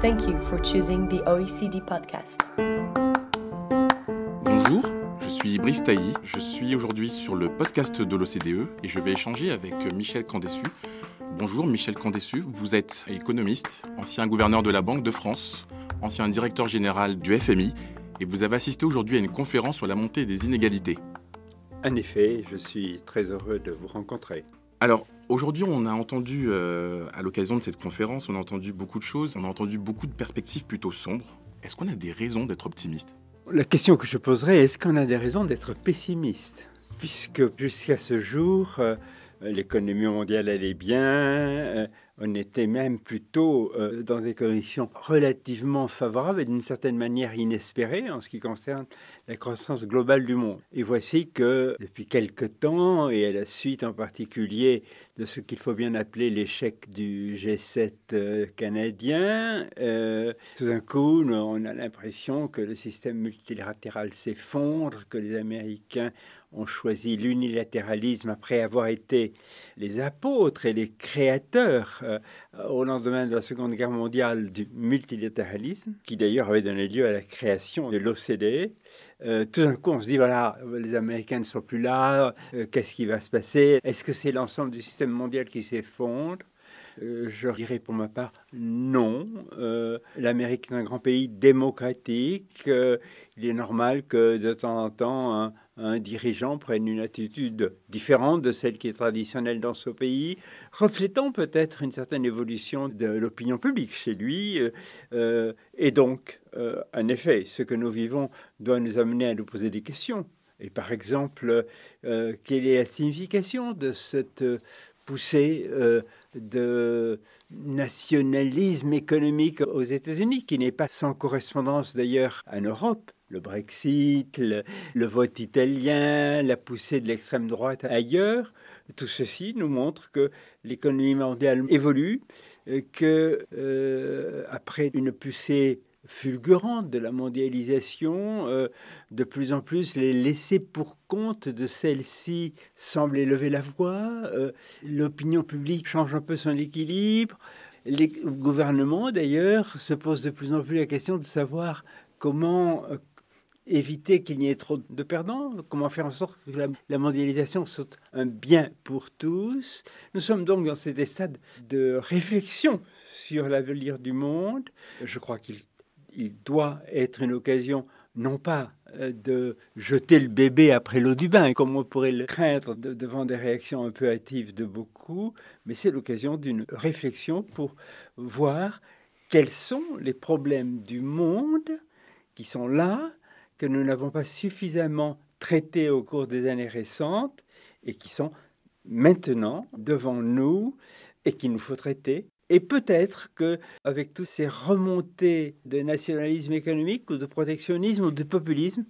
Thank you for choosing the OECD podcast. Bonjour, je suis Brice Tailly. Je suis aujourd'hui sur le podcast de l'OCDE et je vais échanger avec Michel Candessu. Bonjour Michel Candessu, vous êtes économiste, ancien gouverneur de la Banque de France, ancien directeur général du FMI et vous avez assisté aujourd'hui à une conférence sur la montée des inégalités. En effet, je suis très heureux de vous rencontrer. Alors, Aujourd'hui, on a entendu, euh, à l'occasion de cette conférence, on a entendu beaucoup de choses, on a entendu beaucoup de perspectives plutôt sombres. Est-ce qu'on a des raisons d'être optimiste La question que je poserais est-ce qu'on a des raisons d'être pessimiste Puisque jusqu'à ce jour, euh, euh, l'économie mondiale allait bien, euh, on était même plutôt euh, dans des conditions relativement favorables et d'une certaine manière inespérées en ce qui concerne la croissance globale du monde. Et voici que depuis quelque temps, et à la suite en particulier de ce qu'il faut bien appeler l'échec du G7 canadien, tout d'un coup, on a l'impression que le système multilatéral s'effondre, que les Américains on choisi l'unilatéralisme après avoir été les apôtres et les créateurs euh, au lendemain de la Seconde Guerre mondiale du multilatéralisme, qui d'ailleurs avait donné lieu à la création de l'OCDE. Euh, tout d'un coup, on se dit, voilà, les Américains ne sont plus là, euh, qu'est-ce qui va se passer Est-ce que c'est l'ensemble du système mondial qui s'effondre je dirais pour ma part non. L'Amérique est un grand pays démocratique. il est normal que de temps en temps, un dirigeant prenne une attitude différente de celle qui est traditionnelle dans ce pays, reflétant peut-être une certaine évolution de l'opinion publique chez lui. Euh, euh, et donc, euh, en effet, ce que nous vivons doit nous amener à nous poser des questions. Et par exemple, quelle est la signification de cette poussée de nationalisme économique aux États-Unis, qui n'est pas sans correspondance d'ailleurs en Europe le Brexit, le, vote italien, la poussée de l'extrême droite ailleurs, tout ceci nous montre que l'économie mondiale évolue, euh, que euh, après une poussée fulgurante de la mondialisation, euh, de plus en plus les laissés pour compte de celle-ci semblent élever la voix, l'opinion publique change un peu son équilibre, les gouvernements d'ailleurs se posent de plus en plus la question de savoir comment éviter qu'il n'y ait trop de perdants, comment faire en sorte que la, mondialisation soit un bien pour tous. Nous sommes donc dans cet état de réflexion sur l'avenir du monde. Je crois qu'il doit être une occasion non pas euh, de jeter le bébé après l'eau du bain, comme on pourrait le craindre devant des réactions un peu hâtives de beaucoup, mais c'est l'occasion d'une réflexion pour voir quels sont les problèmes du monde qui sont là, que nous n'avons pas suffisamment traité au cours des années récentes et qui sont maintenant devant nous et qu'il nous faut traiter. Et peut-être que, avec toutes ces remontées de nationalisme économique ou de protectionnisme ou de populisme,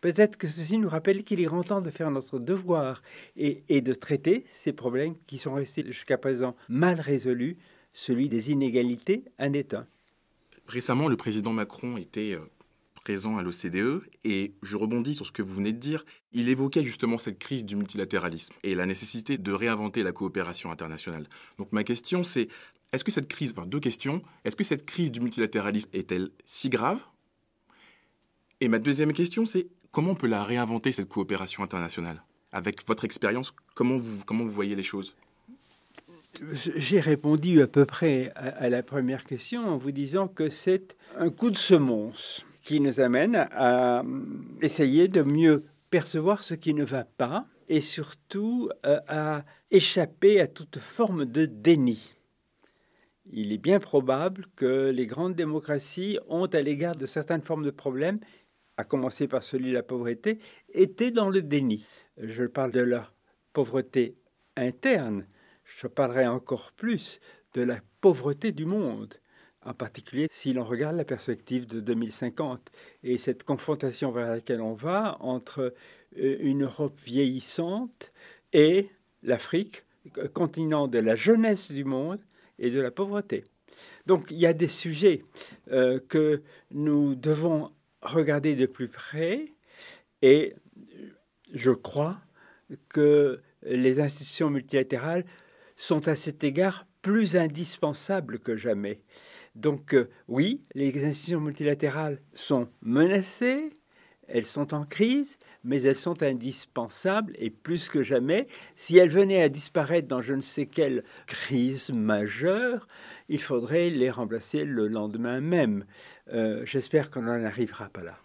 peut-être que ceci nous rappelle qu'il est grand temps de faire notre devoir et, de traiter ces problèmes qui sont restés jusqu'à présent mal résolus, celui des inégalités en État. Récemment, le président Macron était euh, présent à l'OCDE, et je rebondis sur ce que vous venez de dire, il évoquait justement cette crise du multilatéralisme et la nécessité de réinventer la coopération internationale. Donc ma question c'est, est-ce que cette crise, enfin deux questions, est-ce que cette crise du multilatéralisme est-elle si grave Et ma deuxième question c'est, comment on peut la réinventer cette coopération internationale Avec votre expérience, comment vous, comment vous voyez les choses j'ai répondu à peu près à, à, la première question en vous disant que c'est un coup de semonce qui nous amène à essayer de mieux percevoir ce qui ne va pas et surtout euh, à échapper à toute forme de déni. Il est bien probable que les grandes démocraties ont, à l'égard de certaines formes de problèmes, à commencer par celui de la pauvreté, été dans le déni. Je parle de la pauvreté interne, je parlerai encore plus de la pauvreté du monde en particulier si l'on regarde la perspective de 2050 et cette confrontation vers laquelle on va entre euh, une Europe vieillissante et l'Afrique, euh, continent de la jeunesse du monde et de la pauvreté. Donc il y a des sujets euh, que nous devons regarder de plus près et je crois que les institutions multilatérales sont à cet égard plus indispensables que jamais. Donc euh, oui, les institutions multilatérales sont menacées, elles sont en crise, mais elles sont indispensables et plus que jamais, si elles venaient à disparaître dans je ne sais quelle crise majeure, il faudrait les remplacer le lendemain même. Euh, j'espère qu'on n'en arrivera pas là.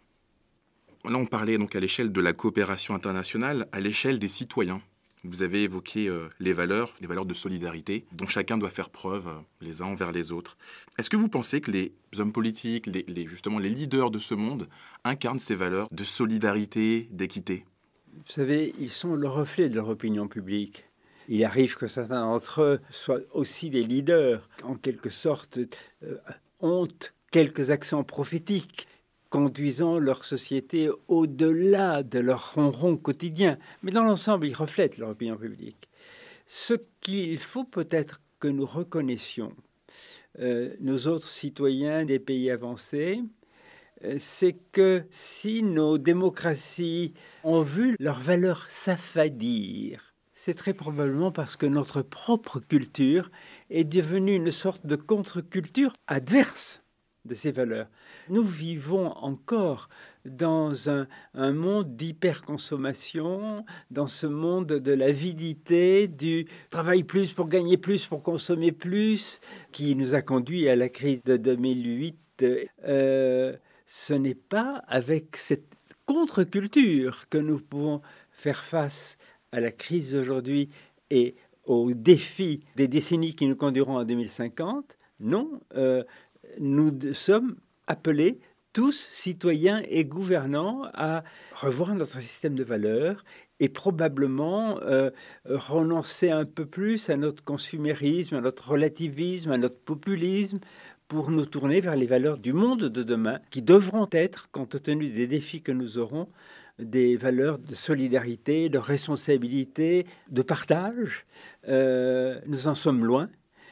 Là, on parlait donc à l'échelle de la coopération internationale, à l'échelle des citoyens. Vous avez évoqué euh, les valeurs, les valeurs de solidarité dont chacun doit faire preuve euh, les uns envers les autres. Est-ce que vous pensez que les hommes politiques, les, justement les leaders de ce monde, incarnent ces valeurs de solidarité, d'équité Vous savez, ils sont le reflet de leur opinion publique. Il arrive que certains d'entre eux soient aussi des leaders, en quelque sorte, euh, ont quelques accents prophétiques conduisant leur société au-delà de leur ronron quotidien. Mais dans l'ensemble, ils reflètent leur opinion publique. Ce qu'il faut peut-être que nous reconnaissions, nous euh, nos autres citoyens des pays avancés, euh, c'est que si nos démocraties ont vu leurs valeurs s'affadir, c'est très probablement parce que notre propre culture est devenue une sorte de contre-culture adverse de ces valeurs. Nous vivons encore dans un, monde d'hyperconsommation, dans ce monde de l'avidité, du travail plus pour gagner plus, pour consommer plus, qui nous a conduit à la crise de 2008. Euh, ce n'est pas avec cette contre-culture que nous pouvons faire face à la crise d'aujourd'hui et aux défis des décennies qui nous conduiront en 2050. Non, euh, nous sommes appelés tous, citoyens et gouvernants, à revoir notre système de valeurs et probablement euh, renoncer un peu plus à notre consumérisme, à notre relativisme, à notre populisme, pour nous tourner vers les valeurs du monde de demain, qui devront être, compte tenu des défis que nous aurons, des valeurs de solidarité, de responsabilité, de partage. Euh, nous en sommes loin.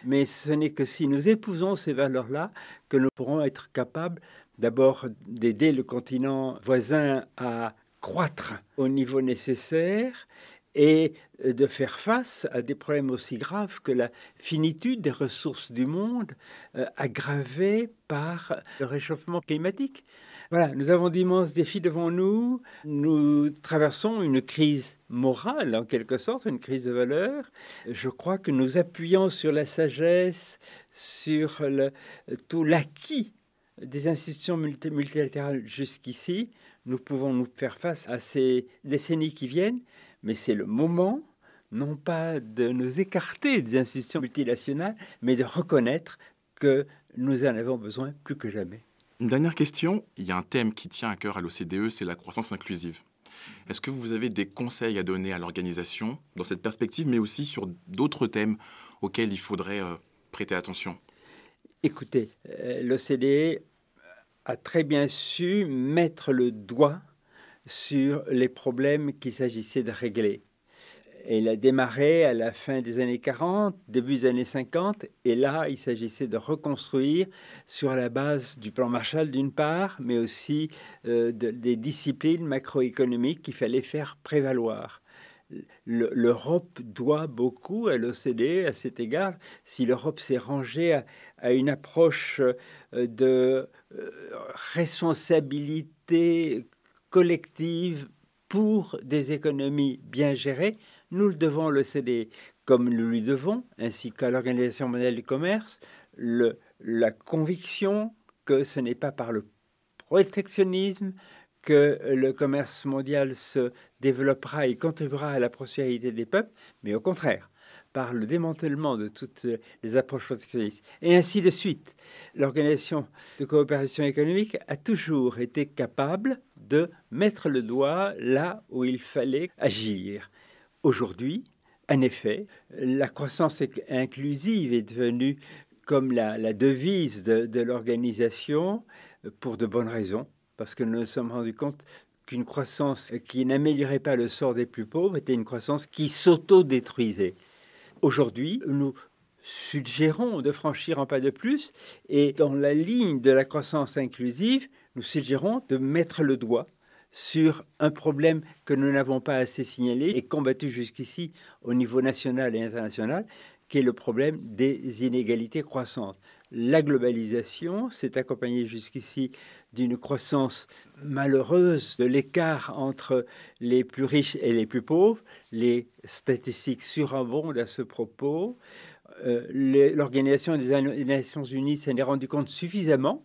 Mais ce n'est que si nous épousons ces valeurs-là que nous pourrons être capables d'abord d'aider le continent voisin à croître au niveau nécessaire et de faire face à des problèmes aussi graves que la finitude des ressources du monde euh, aggravée par le réchauffement climatique. Voilà, nous avons d'immenses défis devant nous. Nous traversons une crise morale, en quelque sorte, une crise de valeurs. Je crois que nous appuyons sur la sagesse, sur tout l'acquis des institutions multilatérales jusqu'ici, nous pouvons nous faire face à ces décennies qui viennent, mais c'est le moment non pas de nous écarter des institutions multinationales, mais de reconnaître que nous en avons besoin plus que jamais. Une dernière question, il y a un thème qui tient à cœur à l'OCDE, c'est la croissance inclusive. Est-ce que vous avez des conseils à donner à l'organisation dans cette perspective, mais aussi sur d'autres thèmes auxquels il faudrait euh, prêter attention Écoutez, euh, l'OCDE a très bien su mettre le doigt sur les problèmes qu'il s'agissait de régler il a démarré à la fin des années 40, début des années 50, et là, il s'agissait de reconstruire sur la base du plan Marshall d'une part, mais aussi euh, des disciplines macroéconomiques qu'il fallait faire prévaloir. L'Europe doit beaucoup à l'OCDE à cet égard. Si l'Europe s'est rangée à, une approche euh, de euh, responsabilité collective pour des économies bien gérées, nous le devons le céder comme nous lui devons, ainsi qu'à l'Organisation mondiale du commerce, la conviction que ce n'est pas par le protectionnisme que le commerce mondial se développera et contribuera à la prospérité des peuples, mais au contraire, par le démantèlement de toutes les approches protectionnistes. Et ainsi de suite, l'Organisation de coopération économique a toujours été capable de mettre le doigt là où il fallait agir. Aujourd'hui, en effet, la croissance inclusive est devenue comme la, devise de, de l'organisation euh, pour de bonnes raisons, parce que nous nous sommes rendus compte qu'une croissance qui n'améliorait pas le sort des plus pauvres était une croissance qui s'auto-détruisait. Aujourd'hui, nous suggérons de franchir un pas de plus et dans la ligne de la croissance inclusive, nous suggérons de mettre le doigt sur un problème que nous n'avons pas assez signalé et combattu jusqu'ici au niveau national et international, qui est le problème des inégalités croissantes. La globalisation s'est accompagnée jusqu'ici d'une croissance malheureuse de l'écart entre les plus riches et les plus pauvres. Les statistiques surabondent à ce propos. Euh, L'Organisation des Nations Unies s'en est rendue compte suffisamment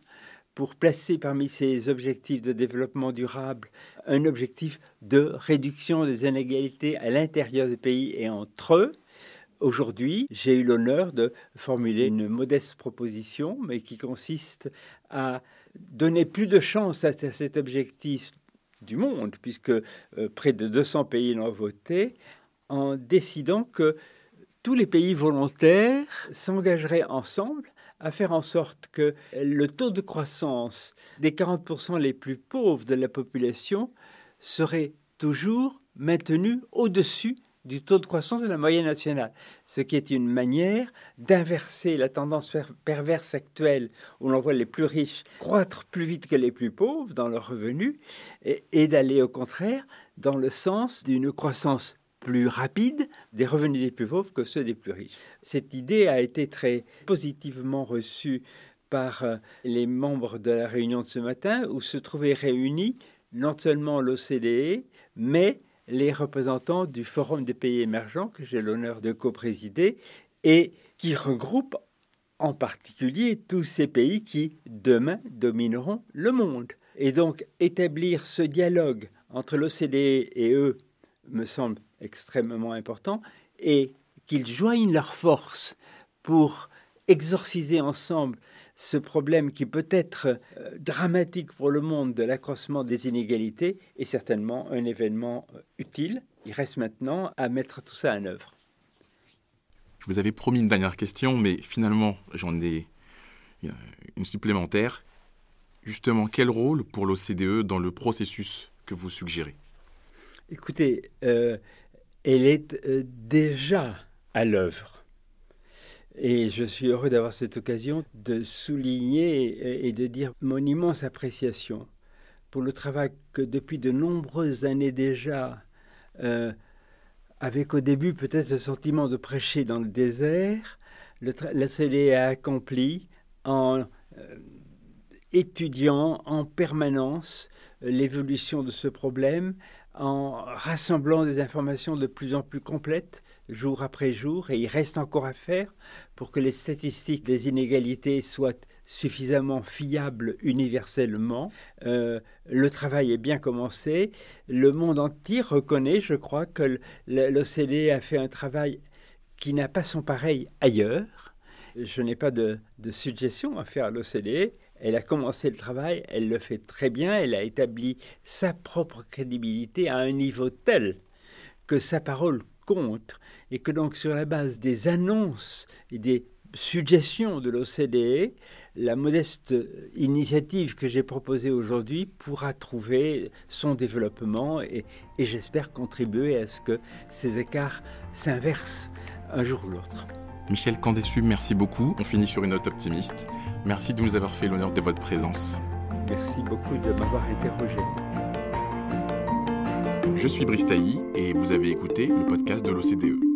pour placer parmi ces objectifs de développement durable un objectif de réduction des inégalités à l'intérieur des pays et entre eux. Aujourd'hui, j'ai eu l'honneur de formuler une modeste proposition, mais qui consiste à donner plus de chance à cet objectif du monde, puisque euh, près de 200 pays l'ont voté, en décidant que tous les pays volontaires s'engageraient ensemble à faire en sorte que le taux de croissance des 40% les plus pauvres de la population serait toujours maintenu au-dessus du taux de croissance de la moyenne nationale, ce qui est une manière d'inverser la tendance perverse actuelle où l'on voit les plus riches croître plus vite que les plus pauvres dans leurs revenus et, et d'aller au contraire dans le sens d'une croissance plus rapide des revenus des plus pauvres que ceux des plus riches. Cette idée a été très positivement reçue par euh, les membres de la réunion de ce matin où se trouvaient réunis non seulement l'OCDE, mais les représentants du Forum des pays émergents que j'ai l'honneur de co-présider, et qui regroupe en particulier tous ces pays qui demain domineront le monde. Et donc établir ce dialogue entre l'OCDE et eux me semble extrêmement important, et qu'ils joignent leurs forces pour exorciser ensemble ce problème qui peut être euh, dramatique pour le monde de l'accroissement des inégalités est certainement un événement euh, utile. Il reste maintenant à mettre tout ça en œuvre. Je vous avais promis une dernière question, mais finalement j'en ai euh, une supplémentaire. Justement, quel rôle pour l'OCDE dans le processus que vous suggérez Écoutez, elle est euh, déjà à l'œuvre. Et je suis heureux d'avoir cette occasion de souligner et de dire mon immense appréciation pour le travail que depuis de nombreuses années déjà, euh, avec au début peut-être le sentiment de prêcher dans le désert, la CD a accompli en euh, étudiant en permanence l'évolution de ce problème, en rassemblant des informations de plus en plus complètes jour après jour, et il reste encore à faire pour que les statistiques des inégalités soient suffisamment fiables universellement. Euh, le travail est bien commencé. Le monde entier reconnaît, je crois, que l'OCDE a fait un travail qui n'a pas son pareil ailleurs. Je n'ai pas de, de suggestion à faire à l'OCDE. Elle a commencé le travail, elle le fait très bien, elle a établi sa propre crédibilité à un niveau tel que sa parole compte et que donc sur la base des annonces et des suggestions de l'OCDE, la modeste initiative que j'ai proposée aujourd'hui pourra trouver son développement et, j'espère contribuer à ce que ces écarts s'inversent un jour ou l'autre. Michel Candessu, merci beaucoup. On finit sur une note optimiste. Merci de nous avoir fait l'honneur de votre présence. Merci beaucoup de m'avoir interrogé. Je suis Brice Tailly et vous avez écouté le podcast de l'OCDE.